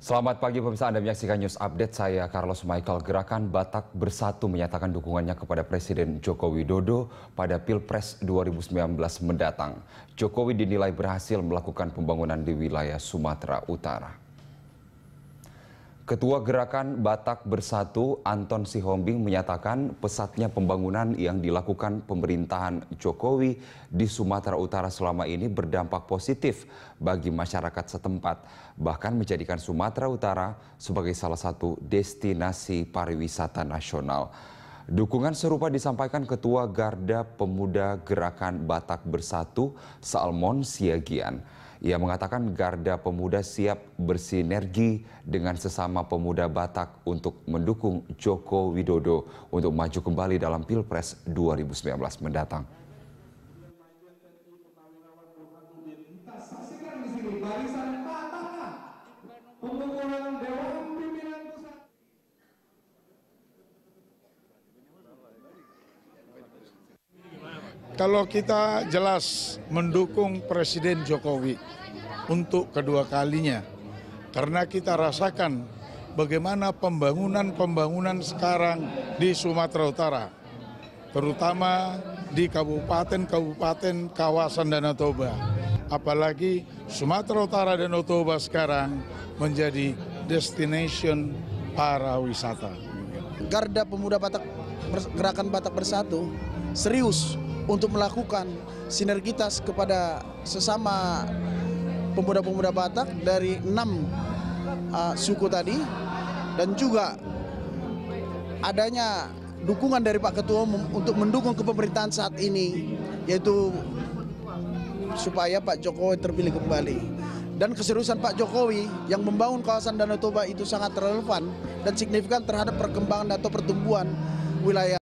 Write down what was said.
Selamat pagi pemirsa Anda menyaksikan news update saya Carlos Michael. Gerakan Batak Bersatu menyatakan dukungannya kepada Presiden Joko Widodo pada Pilpres 2019 mendatang. Jokowi dinilai berhasil melakukan pembangunan di wilayah Sumatera Utara. Ketua Gerakan Batak Bersatu Anton Sihombing menyatakan pesatnya pembangunan yang dilakukan pemerintahan Jokowi di Sumatera Utara selama ini berdampak positif bagi masyarakat setempat, bahkan menjadikan Sumatera Utara sebagai salah satu destinasi pariwisata nasional. Dukungan serupa disampaikan Ketua Garda Pemuda Gerakan Batak Bersatu Salmon Siagian. Ia mengatakan Garda Pemuda siap bersinergi dengan sesama pemuda Batak untuk mendukung Joko Widodo untuk maju kembali dalam Pilpres 2019 mendatang. Kalau kita jelas mendukung Presiden Jokowi untuk kedua kalinya, karena kita rasakan bagaimana pembangunan-pembangunan sekarang di Sumatera Utara, terutama di kabupaten-kabupaten kawasan Danau Toba. Apalagi Sumatera Utara dan Toba sekarang menjadi destination para wisata. Garda Pemuda Batak Gerakan Batak Bersatu serius untuk melakukan sinergitas kepada sesama pemuda-pemuda Batak dari enam uh, suku tadi dan juga adanya dukungan dari Pak Ketua untuk mendukung kepemerintahan saat ini yaitu supaya Pak Jokowi terpilih kembali dan keseriusan Pak Jokowi yang membangun kawasan Danau Toba itu sangat relevan dan signifikan terhadap perkembangan atau pertumbuhan wilayah